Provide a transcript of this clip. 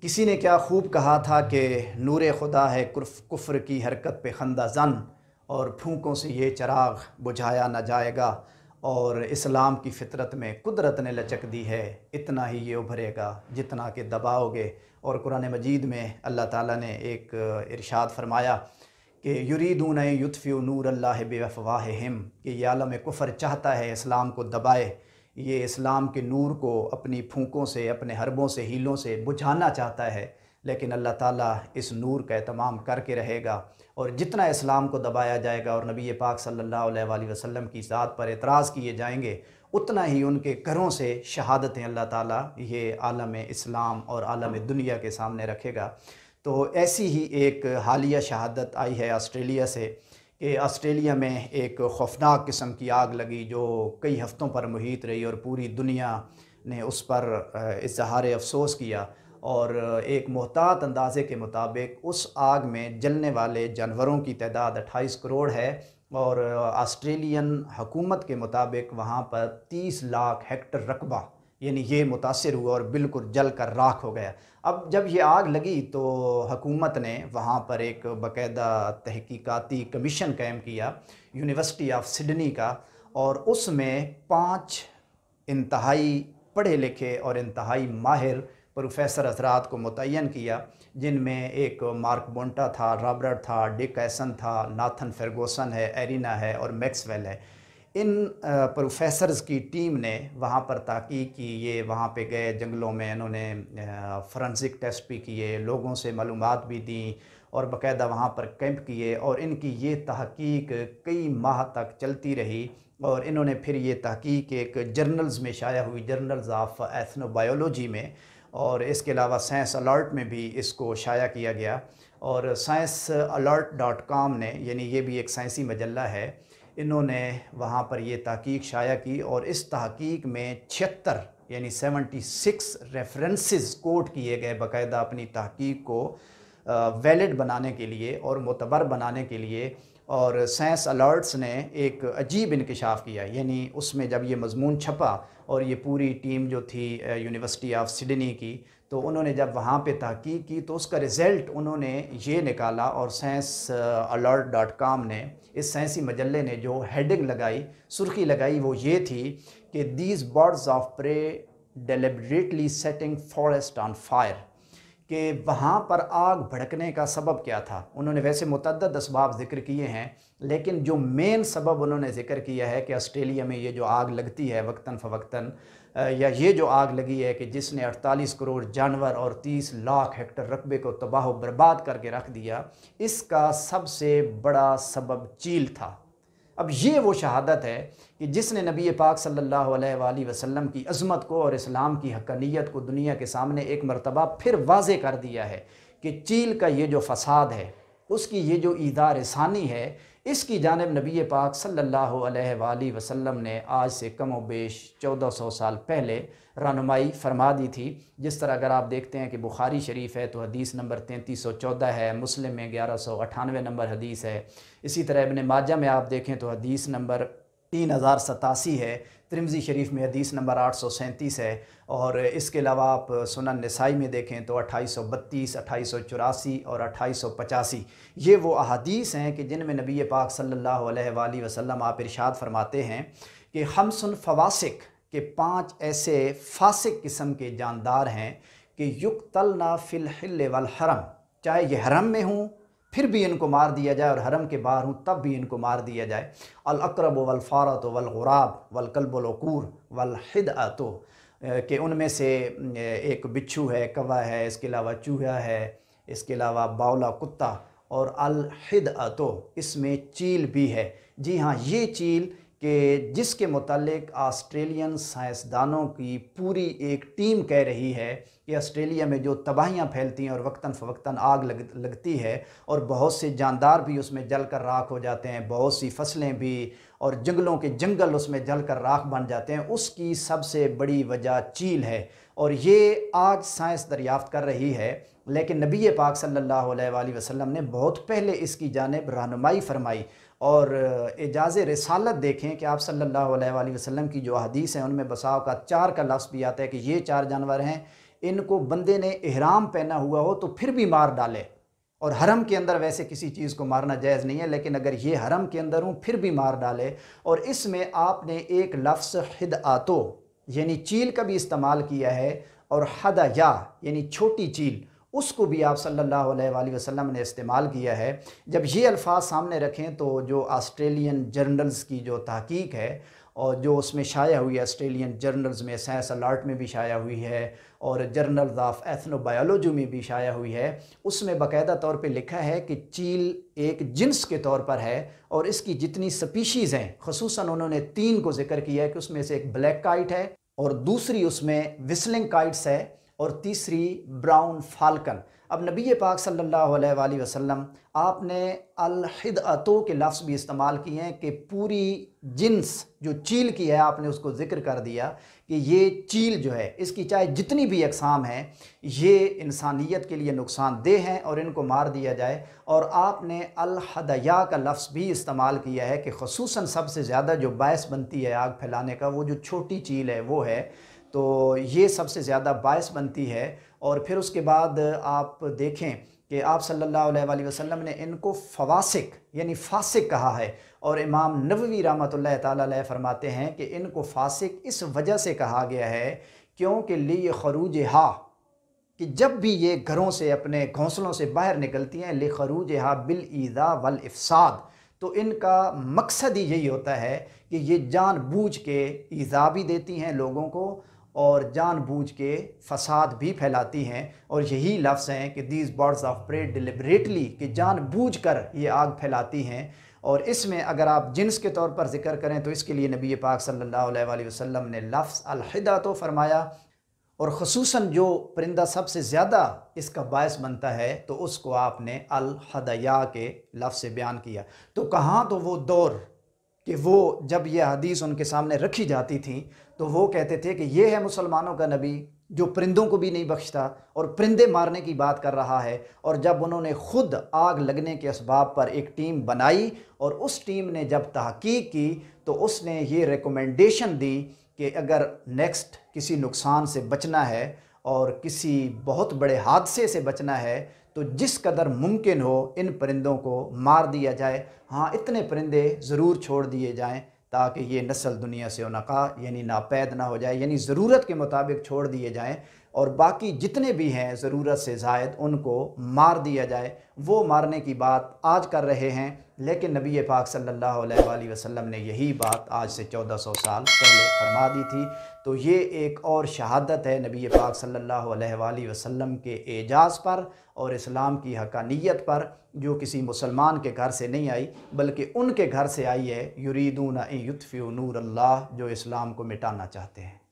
किसी ने क्या खूब कहा था कि नूर खुदा है कुर्फ कुफ्र की हरकत पे खंदा जन और फूकों से ये चराग बुझाया ना जाएगा और इस्लाम की फितरत में कुदरत ने लचक दी है इतना ही ये उभरेगा जितना कि दबाओगे और कुरान मजीद में अल्लाह ताला ने एक इरशाद फरमाया कि युरीदून युतफ़ी नूर अल्लाह हिम कि यह आलम कुफ़र चाहता है इस्लाम को दबाए ये इस्लाम के नूर को अपनी फूकों से अपने हरबों से हीलों से बुझाना चाहता है लेकिन अल्लाह ताला इस नूर का अहतमाम करके रहेगा और जितना इस्लाम को दबाया जाएगा और नबी पाक सल्लल्लाहु अलैहि वसल्लम की ज़ात पर एतराज़ किए जाएंगे उतना ही उनके घरों से शहादतें अल्लाह ताला ये आलम इस्लाम और आलम दुनिया के सामने रखेगा तो ऐसी ही एक हालिया शहादत आई है ऑस्ट्रेलिया से ये ऑस्ट्रेलिया में एक खौफनाक किस्म की आग लगी जो कई हफ़्तों पर मुहित रही और पूरी दुनिया ने उस पर इजहार अफसोस किया और एक मोहतात अंदाज़े के मुताबिक उस आग में जलने वाले जानवरों की तादाद अट्ठाईस करोड़ है और ऑस्ट्रेलियन हकूमत के मुताबिक वहाँ पर तीस लाख हेक्टर रकबा यानी ये मुतासर हुआ और बिल्कुल जल कर राख हो गया अब जब ये आग लगी तो हकूमत ने वहाँ पर एक बाकायदा तहकीकती कमीशन कायम किया यूनिवर्सिटी ऑफ सिडनी का और उसमें पाँच इंतहाई पढ़े लिखे और इंतहाई माहिर प्रोफेसर हजरात को मुतन किया जिनमें एक मार्क बोंटा था रॉबर्ट था डिक एसन था नाथन फर्गोसन है एरिना है और मैक्सवेल है इन प्रोफेसर्स की टीम ने वहाँ पर ताकि की ये वहाँ पे गए जंगलों में इन्होंने फोरेंसिक टेस्ट भी किए लोगों से मालूम भी दी और बाकायदा वहाँ पर कैंप किए और इनकी ये तहकीक कई माह तक चलती रही और इन्होंने फिर ये तहकीक एक जर्नल्स में शाया हुई जर्नल्स ऑफ एथनोबायोलॉजी में और इसके अलावा साइंस अलर्ट में भी इसको शाया किया गया और साइंस अलर्ट डॉट कॉम ने यानी ये भी एक साइंसी मजल्ला है इन्होंने वहाँ पर ये तहकीक शाया की और इस तहकीक में छिहत्तर यानी सिक्स रेफरेंसेस कोट किए गए बाकायदा अपनी तहकीक को वैलिड बनाने के लिए और मतबर बनाने के लिए और साइंस अलर्ट्स ने एक अजीब इनकशाफ किया यानी उसमें जब ये मजमून छपा और ये पूरी टीम जो थी यूनिवर्सिटी ऑफ सिडनी की तो उन्होंने जब वहाँ पे तहकीक की तो उसका रिज़ल्ट उन्होंने ये निकाला और साइंस अलर्ट डॉट काम ने इस साइंसी मजले ने जो हेडिंग लगाई सुर्खी लगाई वो ये थी कि these birds of prey deliberately setting forest on fire कि वहाँ पर आग भड़कने का सबब क्या था उन्होंने वैसे मतद इसबाब ज़िक्र किए हैं लेकिन जो मेन सबब उन्होंने ज़िक्र किया है कि ऑस्ट्रेलिया में ये जो आग लगती है वक्ता फ़वक्ता या ये जो आग लगी है कि जिसने 48 करोड़ जानवर और 30 लाख हेक्टर रकबे को तबाह बर्बाद करके रख दिया इसका सबसे बड़ा सबब चील था अब ये वो शहादत है कि जिसने नबी पाक सल्लल्लाहु अलैहि वसल्लम की अजमत को और इस्लाम की हकनीत को दुनिया के सामने एक मरतबा फिर वाज कर दिया है कि चील का ये जो फसाद है उसकी ये जो ईदार सानी है इसकी जानब नबी पाक सल्लल्लाहु अलैहि वसल्लम ने आज से कम व बेश चौदह सौ साल पहले रनुमाई फरमा दी थी जिस तरह अगर आप देखते हैं कि बुखारी शरीफ है तो हदीस नंबर तैंतीस सौ चौदह है मुस्लिम में ग्यारह सौ अठानवे नंबर हदीस है इसी तरह इबन माजा में आप देखें तो हदीस नंबर तीन हज़ार सतासी है त्रिमजी शरीफ में हदीस नंबर आठ सौ सैंतीस है और इसके अलावा आप सुनन नसाई में देखें तो अट्ठाईस सौ बत्तीस अट्ठाईस सौ चौरासी और अट्ठाईस सौ पचासी ये वो अहदीस हैं कि जिनमें नबी पाक सल्ला वसलम आप इरशाद फरमाते हैं कि हम सुन फवासिक के पांच ऐसे फासिक किस्म के जानदार हैं कि तल ना फ़िलहल वाल हरम चाहे ये हरम में हूँ फिर भी इनको मार दिया जाए और हरम के बाहर हूँ तब भी इनको मार दिया जाए अल अकरब वलफ़ारत वलग़ुराब वलकलबलकूर वलहद तो कि उनमें से एक बिच्छू है कवा है इसके अलावा चूहा है इसके अलावा बावला कुत्ता और अलहद अतो इसमें चील भी है जी हाँ ये चील कि जिसके मतलब आस्ट्रेलियन साइंसदानों की पूरी एक टीम कह रही है कि आस्ट्रेलिया में जो तबाहियाँ फैलती हैं और वक्ता फ़वक्ता आग लग, लगती है और बहुत से जानदार भी उसमें जल कर राख हो जाते हैं बहुत सी फसलें भी और जंगलों के जंगल उसमें जल कर राख बन जाते हैं उसकी सबसे बड़ी वजह चील है और ये आज साइंस दरियाफ़त कर रही है लेकिन नबी पाक सल्ला वसलम ने बहुत पहले इसकी जानब रहनमाई फरमाई और एजाज़ रसालत देखें कि आप सल्लल्लाहु अलैहि वसल्लम की जो हदीस हैं उनमें बसाव का चार का लफ्ज़ भी आता है कि ये चार जानवर हैं इनको बंदे ने अहराम पहना हुआ हो तो फिर भी मार डाले और हरम के अंदर वैसे किसी चीज़ को मारना जायज़ नहीं है लेकिन अगर ये हरम के अंदर हूँ फिर भी मार डाले और इसमें आपने एक लफ्स हिद आतो यानी चील का भी इस्तेमाल किया है और हद यानी छोटी चील उसको भी आप सल्लल्लाहु अलैहि वसल्लम ने इस्तेमाल किया है जब ये अल्फाज सामने रखें तो जो ऑस्ट्रेलियन जर्नल्स की जो तहकीक है और जो उसमें शाया हुई है ऑस्ट्रेलियन जर्नल्स में साइंस अलर्ट में भी शाया हुई है और जर्नल्स ऑफ एथनोबायोलॉजी में भी शाया हुई है उसमें बाकायदा तौर पे लिखा है कि चील एक जिन्स के तौर पर है और इसकी जितनी स्पीशीज़ हैं खसूस उन्होंने तीन को जिक्र किया है कि उसमें से एक ब्लैक काइट है और दूसरी उसमें विस्लिंग काइट्स है और तीसरी ब्राउन फाल्कन अब नबी पाक सल्लल्लाहु अलैहि वसल्लम आपने अलहदअतो के लफ्ज़ भी इस्तेमाल किए हैं कि पूरी जिन्स जो चील की है आपने उसको ज़िक्र कर दिया कि ये चील जो है इसकी चाहे जितनी भी अकसाम हैं ये इंसानियत के लिए नुकसानदेह हैं और इनको मार दिया जाए और आपने अलहदया का लफ्ज़ भी इस्तेमाल किया है कि खसूस सबसे ज़्यादा जो बायस बनती है आग फैलाने का वो जो छोटी चील है वो है तो ये सबसे ज़्यादा बायस बनती है और फिर उसके बाद आप देखें कि आप सल्लल्लाहु अलैहि वसल्लम ने इनको फवासिक यानी फासिक कहा है और इमाम नबवी रामत ताली फरमाते हैं कि इनको फासिक इस वजह से कहा गया है क्योंकि ली खरूज हा कि जब भी ये घरों से अपने घोंसलों से बाहर निकलती हैं ले खरूज हा बिल ईदा वल इफ़साद तो इनका मकसद ही यही होता है कि ये जानबूझ के ईज़ा भी देती हैं लोगों को और जानबूझ के फसाद भी फैलाती हैं और यही लफ्ज़ हैं कि these birds of prey deliberately कि जानबूझ कर ये आग फैलाती हैं और इसमें अगर आप जिन्स के तौर पर जिक्र करें तो इसके लिए नबी पाक सल्लल्लाहु अलैहि वसल्लम ने लफ्ज़ अलहदा तो फरमाया और खसूस जो परिंदा सबसे ज़्यादा इसका बायस बनता है तो उसको आपने अलहदया के लफ्ज़ से बयान किया तो कहाँ तो वो दौर कि वो जब ये हदीस उनके सामने रखी जाती थी तो वो कहते थे कि ये है मुसलमानों का नबी जो परिंदों को भी नहीं बख्शता और परिंदे मारने की बात कर रहा है और जब उन्होंने ख़ुद आग लगने के इसबाब पर एक टीम बनाई और उस टीम ने जब तहकीक की तो उसने ये रिकमेंडेशन दी कि अगर नेक्स्ट किसी नुकसान से बचना है और किसी बहुत बड़े हादसे से बचना है तो जिस कदर मुमकिन हो इन परिंदों को मार दिया जाए हाँ इतने परिंदे ज़रूर छोड़ दिए जाएँ ताकि ये नस्ल दुनिया से नका यानी नापैद ना हो जाए यानी ज़रूरत के मुताबिक छोड़ दिए जाएँ और बाकी जितने भी हैं ज़रूरत से जायद उनको मार दिया जाए वो मारने की बात आज कर रहे हैं लेकिन नबी पाक सल्लल्लाहु अलैहि वसल्लम ने यही बात आज से 1400 साल पहले फरमा दी थी तो ये एक और शहादत है नबी पाक सल्लल्लाहु अलैहि वसल्लम के एजाज़ पर और इस्लाम की हकानियत पर जो किसी मुसलमान के घर से नहीं आई बल्कि उनके घर से आई है युरीदून युतफ़ी नूर अल्लाह जो इस्लाम को मिटाना चाहते हैं